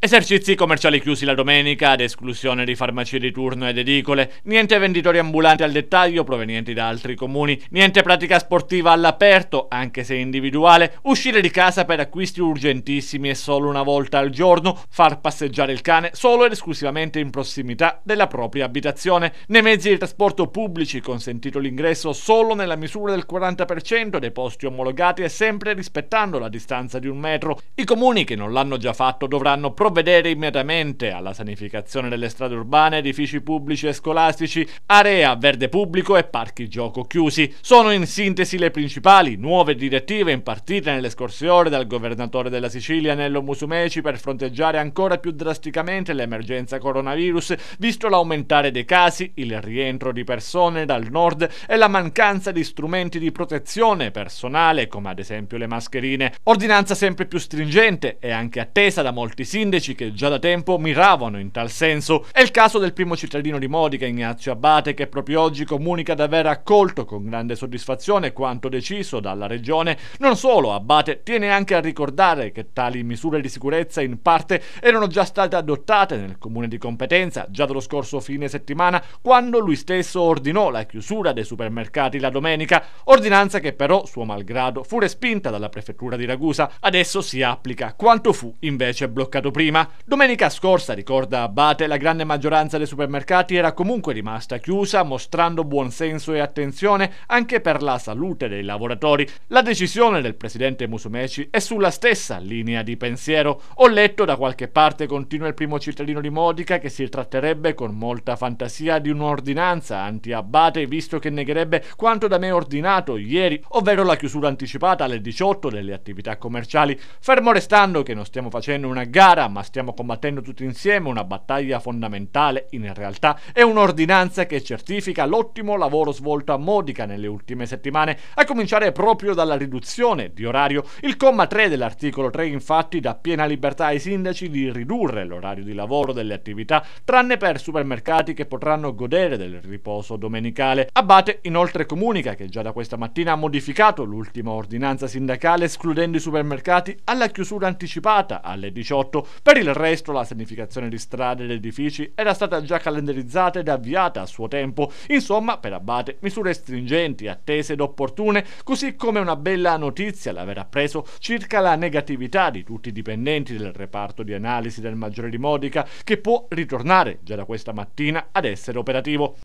Esercizi commerciali chiusi la domenica, ad esclusione di farmacie di turno ed edicole, niente venditori ambulanti al dettaglio provenienti da altri comuni, niente pratica sportiva all'aperto, anche se individuale, uscire di casa per acquisti urgentissimi e solo una volta al giorno, far passeggiare il cane solo ed esclusivamente in prossimità della propria abitazione. Nei mezzi di trasporto pubblici consentito l'ingresso solo nella misura del 40% dei posti omologati e sempre rispettando la distanza di un metro. I comuni che non l'hanno già fatto dovranno provvedere provvedere immediatamente alla sanificazione delle strade urbane, edifici pubblici e scolastici, area verde pubblico e parchi gioco chiusi. Sono in sintesi le principali nuove direttive impartite nelle scorse ore dal governatore della Sicilia Nello Musumeci per fronteggiare ancora più drasticamente l'emergenza coronavirus, visto l'aumentare dei casi, il rientro di persone dal nord e la mancanza di strumenti di protezione personale come ad esempio le mascherine. Ordinanza sempre più stringente e anche attesa da molti sindaci sindaci che già da tempo miravano in tal senso. È il caso del primo cittadino di Modica, Ignazio Abate, che proprio oggi comunica di aver accolto con grande soddisfazione quanto deciso dalla regione. Non solo, Abate tiene anche a ricordare che tali misure di sicurezza in parte erano già state adottate nel comune di competenza già dallo scorso fine settimana, quando lui stesso ordinò la chiusura dei supermercati la domenica, ordinanza che però, suo malgrado, fu respinta dalla prefettura di Ragusa. Adesso si applica quanto fu invece bloccato prima prima. Domenica scorsa, ricorda Abate, la grande maggioranza dei supermercati era comunque rimasta chiusa, mostrando buonsenso e attenzione anche per la salute dei lavoratori. La decisione del presidente Musumeci è sulla stessa linea di pensiero. Ho letto da qualche parte, continua il primo cittadino di Modica, che si tratterebbe con molta fantasia di un'ordinanza anti-Abate, visto che negherebbe quanto da me ordinato ieri, ovvero la chiusura anticipata alle 18 delle attività commerciali, fermo restando che non stiamo facendo una gara, ma ma stiamo combattendo tutti insieme una battaglia fondamentale, in realtà è un'ordinanza che certifica l'ottimo lavoro svolto a Modica nelle ultime settimane, a cominciare proprio dalla riduzione di orario. Il comma 3 dell'articolo 3 infatti dà piena libertà ai sindaci di ridurre l'orario di lavoro delle attività, tranne per supermercati che potranno godere del riposo domenicale. Abate inoltre comunica che già da questa mattina ha modificato l'ultima ordinanza sindacale escludendo i supermercati alla chiusura anticipata alle 18 per il resto la sanificazione di strade ed edifici era stata già calendarizzata ed avviata a suo tempo, insomma per Abate misure stringenti, attese ed opportune, così come una bella notizia l'aver appreso circa la negatività di tutti i dipendenti del reparto di analisi del maggiore di Modica che può ritornare già da questa mattina ad essere operativo.